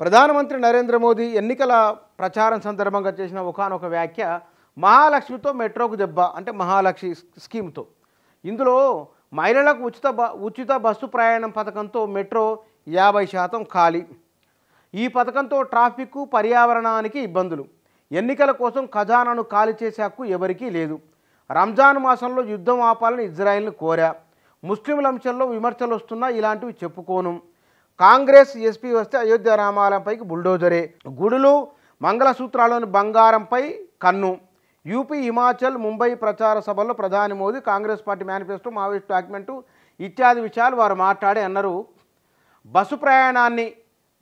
ప్రధానమంత్రి నరేంద్ర మోదీ ఎన్నికల ప్రచారం సందర్భంగా చేసిన ఒకనొక వ్యాఖ్య మహాలక్ష్మితో మెట్రోకు దెబ్బ అంటే మహాలక్ష్మి స్కీమ్తో ఇందులో మహిళలకు ఉచిత బ ఉచిత బస్సు ప్రయాణం పథకంతో మెట్రో యాభై శాతం ఖాళీ ఈ పథకంతో ట్రాఫిక్ పర్యావరణానికి ఇబ్బందులు ఎన్నికల కోసం ఖజానాను ఖాళీ చేసే హక్కు ఎవరికీ లేదు రంజాన్ మాసంలో యుద్ధం ఆపాలని ఇజ్రాయెల్ను కోరా ముస్లింల అంశంలో విమర్శలు వస్తున్నా ఇలాంటివి చెప్పుకోను కాంగ్రెస్ ఎస్పీ వస్తే అయోధ్య రామాలయంపైకి బుల్డోజరే గుడులు మంగళసూత్రాల్లోని బంగారంపై కన్ను యూపీ హిమాచల్ ముంబై ప్రచార సభలో ప్రధాని Modi Congress party manifesto Maoist document ఇత్యాది విషయాలు వారు మాట్లాడే అన్నారు బస్సు ప్రయాణాన్ని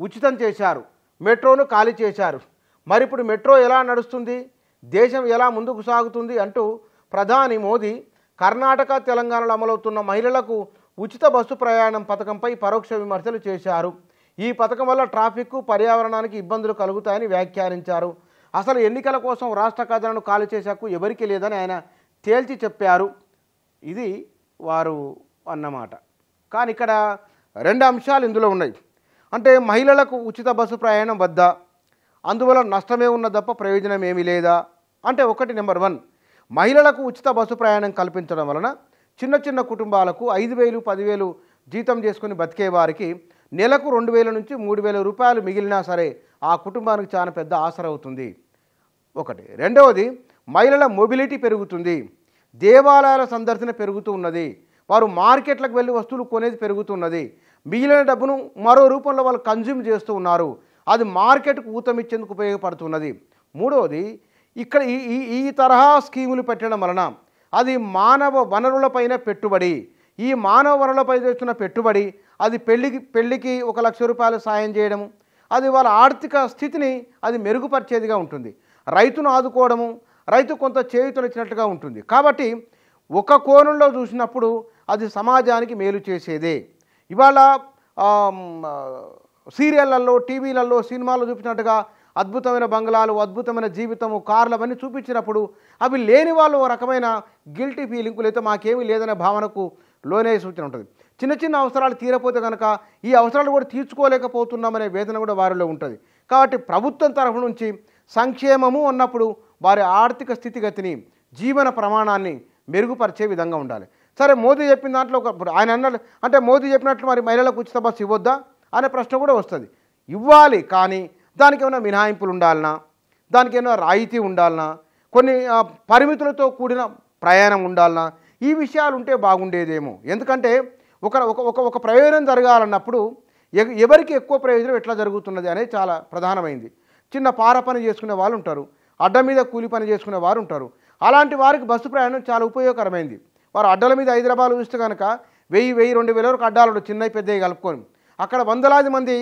ఉచితం చేశారు మెట్రోను ఖాళీ చేశారు మరి ఇప్పుడు మెట్రో ఎలా నడుస్తుంది దేశం ఎలా ముందుకు సాగుతుంది అంటూ ప్రధాని మోదీ కర్ణాటక తెలంగాణలో అమలవుతున్న మహిళలకు ఉచిత బస్సు ప్రయాణం పథకంపై పరోక్ష విమర్శలు చేశారు ఈ పథకం వల్ల ట్రాఫిక్ పర్యావరణానికి ఇబ్బందులు కలుగుతాయని వ్యాఖ్యానించారు అసలు ఎన్నికల కోసం రాష్ట్ర కథలను ఖాళీ చేశాకు ఎవరికీ లేదని ఆయన తేల్చి చెప్పారు ఇది వారు అన్నమాట కానీ ఇక్కడ రెండు అంశాలు ఇందులో ఉన్నాయి అంటే మహిళలకు ఉచిత బస్సు ప్రయాణం వద్దా అందువల్ల నష్టమే ఉన్న తప్ప ప్రయోజనం ఏమీ లేదా అంటే ఒకటి నెంబర్ వన్ మహిళలకు ఉచిత బస్సు ప్రయాణం కల్పించడం వలన చిన్న చిన్న కుటుంబాలకు ఐదు వేలు పదివేలు జీతం చేసుకుని బతికే వారికి నెలకు రెండు వేల నుంచి మూడు వేల రూపాయలు మిగిలినా సరే ఆ కుటుంబానికి చాలా పెద్ద ఆసరా అవుతుంది ఒకటి రెండవది మహిళల మొబిలిటీ పెరుగుతుంది దేవాలయాల సందర్శన పెరుగుతూ ఉన్నది వారు మార్కెట్లకు వెళ్ళి వస్తువులు కొనేది పెరుగుతున్నది మిగిలిన డబ్బును మరో రూపంలో వాళ్ళు కన్జ్యూమ్ చేస్తూ ఉన్నారు అది మార్కెట్కు ఊతమిచ్చేందుకు ఉపయోగపడుతున్నది మూడవది ఇక్కడ ఈ ఈ తరహా స్కీములు పెట్టడం వలన అది మానవ వనరులపైన పెట్టుబడి ఈ మానవ వనరులపై చేస్తున్న పెట్టుబడి అది పెళ్ళికి పెళ్ళికి ఒక లక్ష రూపాయలు సాయం చేయడము అది వాళ్ళ ఆర్థిక స్థితిని అది మెరుగుపరిచేదిగా ఉంటుంది రైతును ఆదుకోవడము రైతు కొంత చేయుతనిచ్చినట్టుగా ఉంటుంది కాబట్టి ఒక కోణంలో చూసినప్పుడు అది సమాజానికి మేలు చేసేదే ఇవాళ సీరియళ్లలో టీవీలలో సినిమాల్లో చూపినట్టుగా అద్భుతమైన బంగ్లాలు అద్భుతమైన జీవితము కార్లు అవన్నీ చూపించినప్పుడు అవి లేని వాళ్ళు ఓ రకమైన గిల్టీ ఫీలింగులు అయితే మాకేమీ లేదనే భావనకు లోనే సూచన ఉంటుంది చిన్న చిన్న అవసరాలు తీరపోతే కనుక ఈ అవసరాలు కూడా తీర్చుకోలేకపోతున్నామనే వేదన కూడా వారిలో ఉంటుంది కాబట్టి ప్రభుత్వం తరఫు నుంచి సంక్షేమము అన్నప్పుడు వారి ఆర్థిక స్థితిగతిని జీవన ప్రమాణాన్ని మెరుగుపరిచే విధంగా ఉండాలి సరే మోదీ చెప్పిన దాంట్లో ఒక ఆయన అన్న అంటే మోదీ చెప్పినట్లు మరి మహిళలకు ఉచిత బస్సు ఇవ్వద్దా అనే ప్రశ్న కూడా వస్తుంది ఇవ్వాలి కానీ దానికి ఏమైనా మినహాయింపులు ఉండాలనా దానికి ఏమైనా రాయితీ ఉండాలనా కొన్ని పరిమితులతో కూడిన ప్రయాణం ఉండాలనా ఈ విషయాలు ఉంటే బాగుండేదేమో ఎందుకంటే ఒక ఒక ఒక ప్రయోజనం జరగాలన్నప్పుడు ఎవరికి ఎక్కువ ప్రయోజనం ఎట్లా జరుగుతున్నది అనేది చాలా ప్రధానమైంది చిన్న పార పని చేసుకునే వాళ్ళు ఉంటారు అడ్డ మీద కూలి పని చేసుకునే వారు ఉంటారు అలాంటి వారికి బస్సు ప్రయాణం చాలా ఉపయోగకరమైంది వారు అడ్డల మీద హైదరాబాద్ చూస్తే కనుక వెయ్యి వెయ్యి రెండు వేల వరకు అడ్డాలు చిన్నవి పెద్దవి కలుపుకొని అక్కడ వందలాది మంది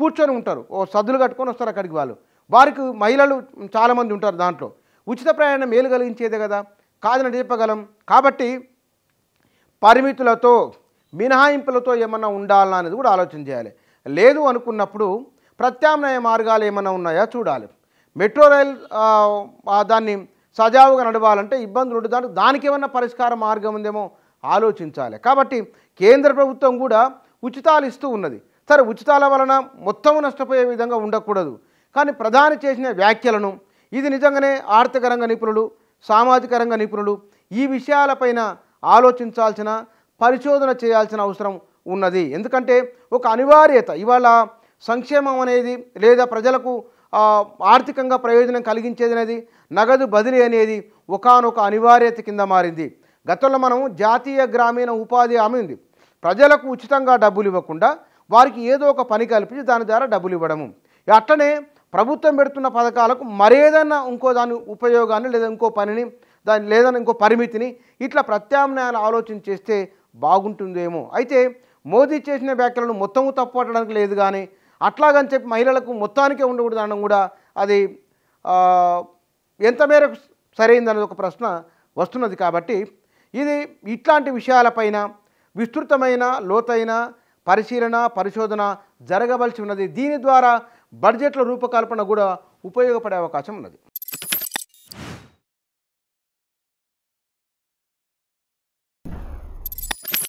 కూర్చొని ఉంటారు ఓ సద్దులు కట్టుకొని వస్తారు అక్కడికి వాళ్ళు వారికి మహిళలు చాలామంది ఉంటారు దాంట్లో ఉచిత ప్రయాణం మేలు కలిగించేదే కదా కాదని చెప్పగలం కాబట్టి పరిమితులతో మినహాయింపులతో ఏమన్నా ఉండాలా అనేది కూడా ఆలోచన చేయాలి లేదు అనుకున్నప్పుడు ప్రత్యామ్నాయ మార్గాలు ఏమైనా ఉన్నాయా చూడాలి మెట్రో రైల్ దాన్ని సజావుగా నడవాలంటే ఇబ్బందులు ఉండదు దానికి ఏమన్నా పరిష్కార మార్గం ఉందేమో ఆలోచించాలి కాబట్టి కేంద్ర ప్రభుత్వం కూడా ఉచితాలు ఇస్తూ ఉన్నది సరే ఉచితాల వలన మొత్తము నష్టపోయే విధంగా ఉండకూడదు కానీ ప్రధాని చేసిన వ్యాఖ్యలను ఇది నిజంగానే ఆర్థిక రంగ నిపుణులు సామాజిక రంగ నిపుణులు ఈ విషయాలపైన ఆలోచించాల్సిన పరిశోధన చేయాల్సిన అవసరం ఉన్నది ఎందుకంటే ఒక అనివార్యత ఇవాళ సంక్షేమం అనేది లేదా ప్రజలకు ఆర్థికంగా ప్రయోజనం కలిగించేది అనేది నగదు బదిలీ అనేది ఒకనొక అనివార్యత కింద మారింది గతంలో మనం జాతీయ గ్రామీణ ఉపాధి హామీ ఉంది ప్రజలకు ఉచితంగా డబ్బులు ఇవ్వకుండా వారికి ఏదో ఒక పని కల్పించి దాని ద్వారా డబ్బులు ఇవ్వడము అట్లనే ప్రభుత్వం పెడుతున్న పథకాలకు మరేదన్నా ఇంకో దాని ఉపయోగాన్ని లేదా ఇంకో పనిని దాని లేదన్నా ఇంకో పరిమితిని ఇట్లా ప్రత్యామ్నాయాలు ఆలోచన చేస్తే బాగుంటుందేమో అయితే మోదీ చేసిన వ్యాఖ్యలను మొత్తము తప్పడానికి లేదు కానీ అట్లాగని చెప్పి మహిళలకు మొత్తానికే ఉండకూడదు అనడం కూడా అది ఎంత మేరకు సరైందనేది ఒక ప్రశ్న వస్తున్నది కాబట్టి ఇది ఇట్లాంటి విషయాలపైన విస్తృతమైన లోతైన పరిశీలన పరిశోధన జరగవలసి ఉన్నది దీని ద్వారా బడ్జెట్ల రూపకల్పన కూడా ఉపయోగపడే అవకాశం ఉన్నది